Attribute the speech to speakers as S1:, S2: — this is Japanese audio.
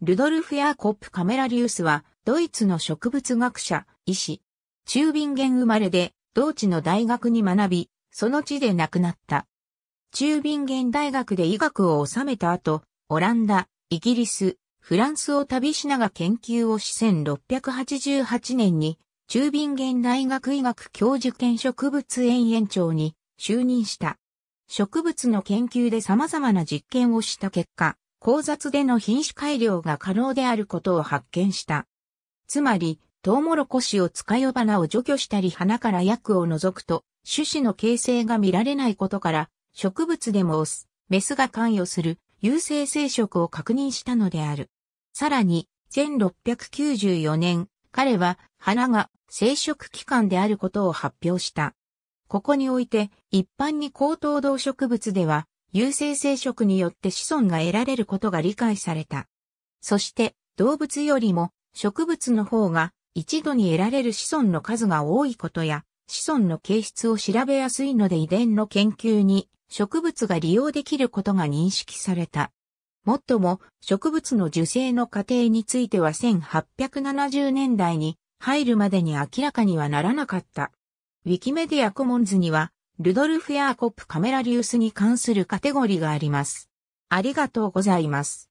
S1: ルドルフ・ヤーコップ・カメラリウスは、ドイツの植物学者、医師。中瓶源生まれで、同地の大学に学び、その地で亡くなった。中瓶源大学で医学を治めた後、オランダ、イギリス、フランスを旅しなが研究をし1688年に、中瓶源大学医学教授兼植物園園長に就任した。植物の研究で様々な実験をした結果、交雑での品種改良が可能であることを発見した。つまり、トウモロコシを使い花を除去したり花から薬を除くと、種子の形成が見られないことから、植物でもオス、メスが関与する有性生殖を確認したのである。さらに、1694年、彼は花が生殖期間であることを発表した。ここにおいて、一般に高等動植物では、有性生殖によって子孫が得られることが理解された。そして動物よりも植物の方が一度に得られる子孫の数が多いことや子孫の形質を調べやすいので遺伝の研究に植物が利用できることが認識された。もっとも植物の受精の過程については1870年代に入るまでに明らかにはならなかった。ウィキメディアコモンズにはルドルフ・ヤーコップ・カメラリウスに関するカテゴリがあります。ありがとうござ
S2: います。